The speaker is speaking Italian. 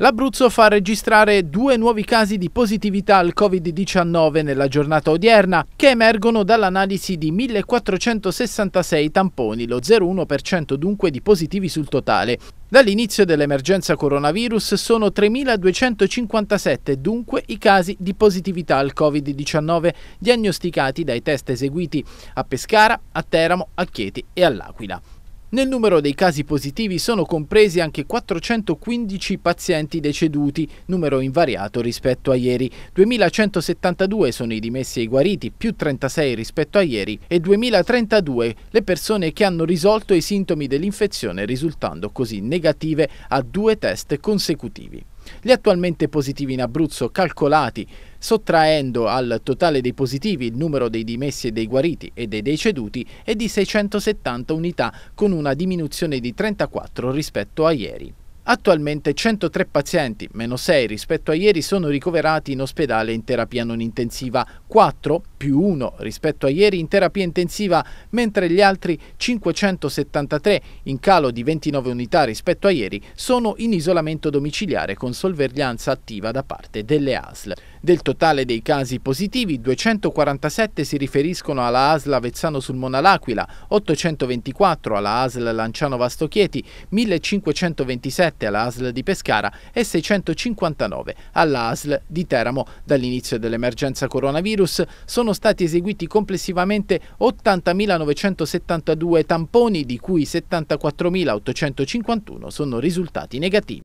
L'Abruzzo fa registrare due nuovi casi di positività al Covid-19 nella giornata odierna, che emergono dall'analisi di 1466 tamponi, lo 0,1% dunque di positivi sul totale. Dall'inizio dell'emergenza coronavirus sono 3.257 dunque i casi di positività al Covid-19 diagnosticati dai test eseguiti a Pescara, a Teramo, a Chieti e all'Aquila. Nel numero dei casi positivi sono compresi anche 415 pazienti deceduti, numero invariato rispetto a ieri. 2172 sono i dimessi e i guariti, più 36 rispetto a ieri, e 2032 le persone che hanno risolto i sintomi dell'infezione risultando così negative a due test consecutivi. Gli attualmente positivi in Abruzzo calcolati sottraendo al totale dei positivi il numero dei dimessi e dei guariti e dei deceduti è di 670 unità con una diminuzione di 34 rispetto a ieri. Attualmente 103 pazienti, meno 6 rispetto a ieri, sono ricoverati in ospedale in terapia non intensiva, 4 più 1 rispetto a ieri in terapia intensiva, mentre gli altri 573, in calo di 29 unità rispetto a ieri, sono in isolamento domiciliare con solverglianza attiva da parte delle ASL. Del totale dei casi positivi, 247 si riferiscono alla ASL Avezzano sul Mona L'Aquila, 824 alla ASL Lanciano Vastochieti, 1527 7 all'ASL di Pescara e 659 all'ASL di Teramo. Dall'inizio dell'emergenza coronavirus sono stati eseguiti complessivamente 80.972 tamponi, di cui 74.851 sono risultati negativi.